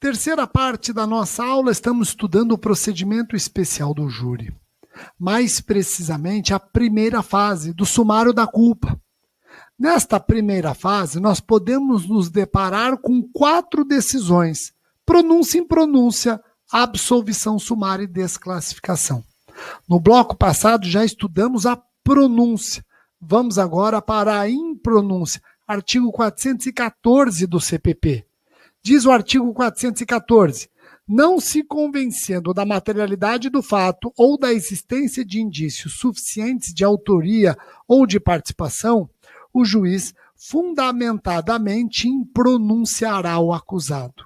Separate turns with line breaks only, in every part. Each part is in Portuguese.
Terceira parte da nossa aula, estamos estudando o procedimento especial do júri. Mais precisamente, a primeira fase do sumário da culpa. Nesta primeira fase, nós podemos nos deparar com quatro decisões: pronúncia em pronúncia, absolvição sumária e desclassificação. No bloco passado, já estudamos a pronúncia. Vamos agora para a impronúncia, artigo 414 do CPP Diz o artigo 414: não se convencendo da materialidade do fato ou da existência de indícios suficientes de autoria ou de participação, o juiz fundamentadamente impronunciará o acusado.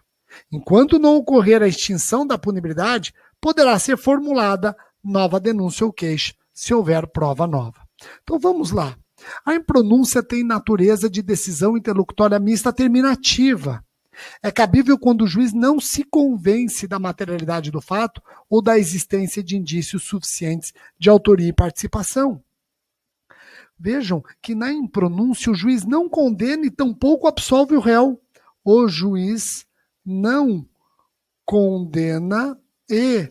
Enquanto não ocorrer a extinção da punibilidade, poderá ser formulada nova denúncia ou queixa, se houver prova nova. Então vamos lá. A impronúncia tem natureza de decisão interlocutória mista terminativa é cabível quando o juiz não se convence da materialidade do fato ou da existência de indícios suficientes de autoria e participação. Vejam que na impronúncia o juiz não condena e tampouco absolve o réu. O juiz não condena e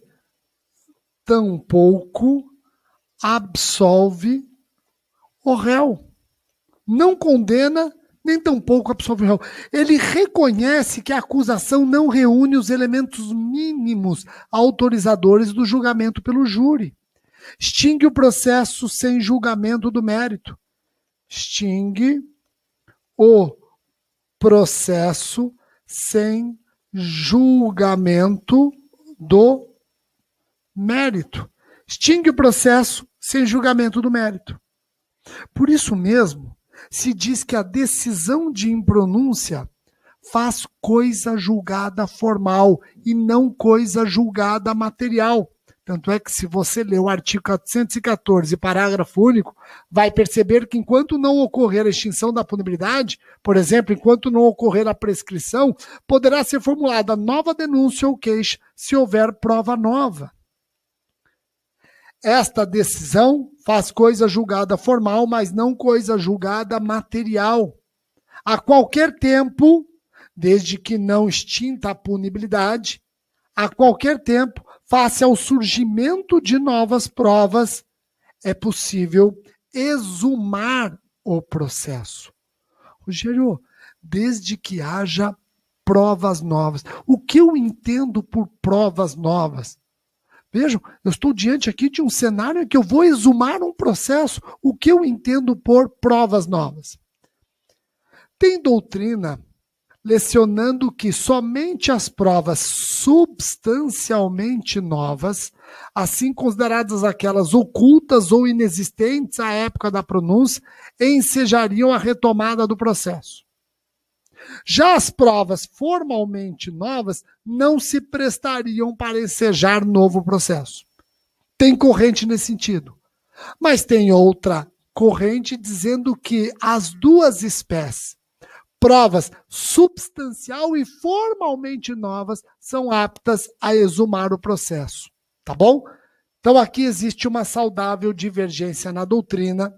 tampouco absolve o réu. Não condena nem tampouco absolve o réu. Ele reconhece que a acusação não reúne os elementos mínimos autorizadores do julgamento pelo júri. Extingue o processo sem julgamento do mérito. Extingue o processo sem julgamento do mérito. Extingue o processo sem julgamento do mérito. Por isso mesmo, se diz que a decisão de impronúncia faz coisa julgada formal e não coisa julgada material. Tanto é que, se você ler o artigo 414, parágrafo único, vai perceber que, enquanto não ocorrer a extinção da punibilidade, por exemplo, enquanto não ocorrer a prescrição, poderá ser formulada nova denúncia ou queixa se houver prova nova. Esta decisão Faz coisa julgada formal, mas não coisa julgada material. A qualquer tempo, desde que não extinta a punibilidade, a qualquer tempo, face ao surgimento de novas provas, é possível exumar o processo. Rogério, desde que haja provas novas. O que eu entendo por provas novas? Vejam, eu estou diante aqui de um cenário em que eu vou exumar um processo, o que eu entendo por provas novas. Tem doutrina lecionando que somente as provas substancialmente novas, assim consideradas aquelas ocultas ou inexistentes à época da pronúncia, ensejariam a retomada do processo. Já as provas formalmente novas não se prestariam para ensejar novo processo. Tem corrente nesse sentido. Mas tem outra corrente dizendo que as duas espécies, provas substancial e formalmente novas, são aptas a exumar o processo. Tá bom? Então aqui existe uma saudável divergência na doutrina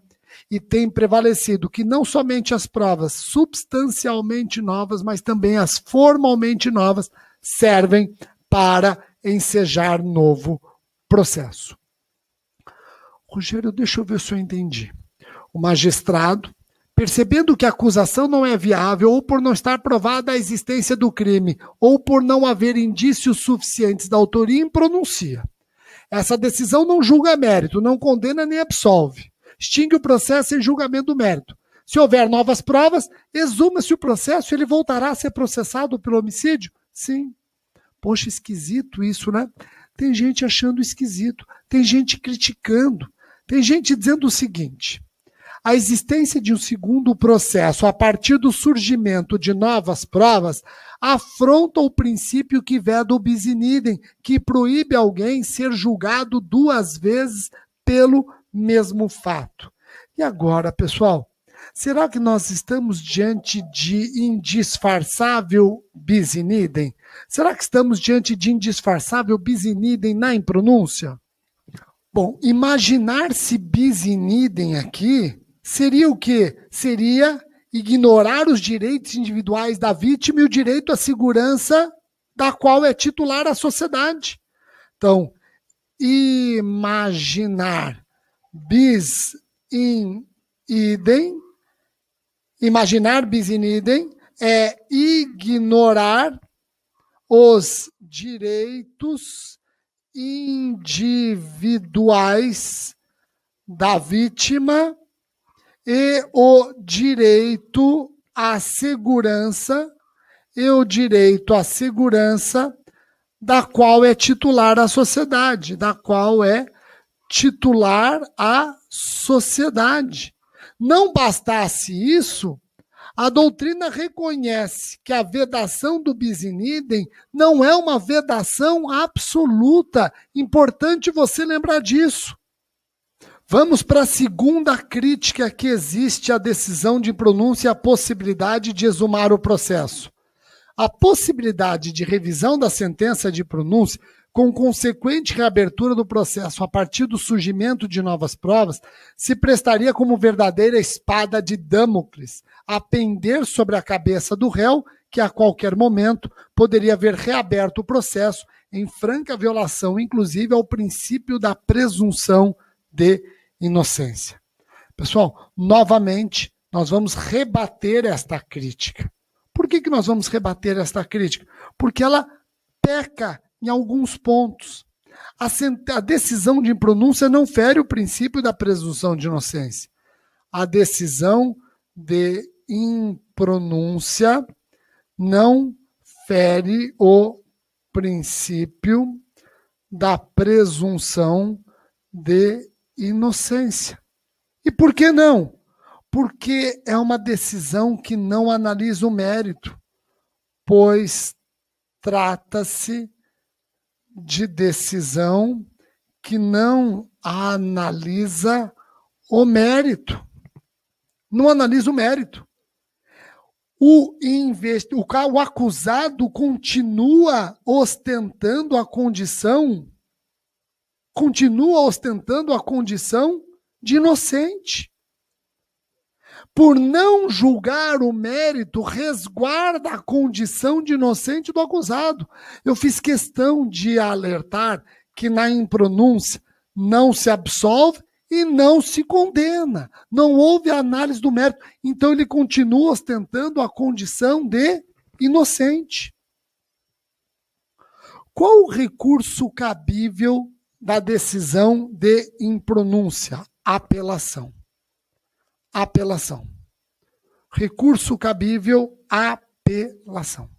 e tem prevalecido que não somente as provas substancialmente novas, mas também as formalmente novas servem para ensejar novo processo. Rogério, deixa eu ver se eu entendi. O magistrado, percebendo que a acusação não é viável ou por não estar provada a existência do crime ou por não haver indícios suficientes da autoria, impronuncia. Essa decisão não julga mérito, não condena nem absolve extingue o processo em julgamento do mérito. Se houver novas provas, exuma-se o processo e ele voltará a ser processado pelo homicídio? Sim. Poxa, esquisito isso, né? Tem gente achando esquisito, tem gente criticando, tem gente dizendo o seguinte: a existência de um segundo processo a partir do surgimento de novas provas afronta o princípio que veda o bis in idem, que proíbe alguém ser julgado duas vezes pelo mesmo fato. E agora, pessoal, será que nós estamos diante de indisfarçável bis in idem? Será que estamos diante de indisfarçável bis in idem na impronúncia? Bom, imaginar-se bis in idem aqui seria o quê? Seria ignorar os direitos individuais da vítima e o direito à segurança da qual é titular a sociedade. Então, imaginar bis in idem, imaginar bis in idem é ignorar os direitos individuais da vítima e o direito à segurança e o direito à segurança da qual é titular a sociedade, da qual é titular à sociedade. Não bastasse isso, a doutrina reconhece que a vedação do bis in idem não é uma vedação absoluta. Importante você lembrar disso. Vamos para a segunda crítica que existe à decisão de pronúncia e à possibilidade de exumar o processo. A possibilidade de revisão da sentença de pronúncia com consequente reabertura do processo a partir do surgimento de novas provas, se prestaria como verdadeira espada de Damocles, a pender sobre a cabeça do réu, que a qualquer momento poderia ver reaberto o processo, em franca violação, inclusive, ao princípio da presunção de inocência. Pessoal, novamente, nós vamos rebater esta crítica. Por que, que nós vamos rebater esta crítica? Porque ela peca em alguns pontos. A, a decisão de impronúncia não fere o princípio da presunção de inocência. A decisão de impronúncia não fere o princípio da presunção de inocência. E por que não? Porque é uma decisão que não analisa o mérito, pois trata-se de decisão que não analisa o mérito. Não analisa o mérito. O, invest... o acusado continua ostentando a condição, continua ostentando a condição de inocente por não julgar o mérito, resguarda a condição de inocente do acusado. Eu fiz questão de alertar que na impronúncia não se absolve e não se condena. Não houve análise do mérito. Então ele continua ostentando a condição de inocente. Qual o recurso cabível da decisão de impronúncia? Apelação apelação. Recurso cabível, apelação.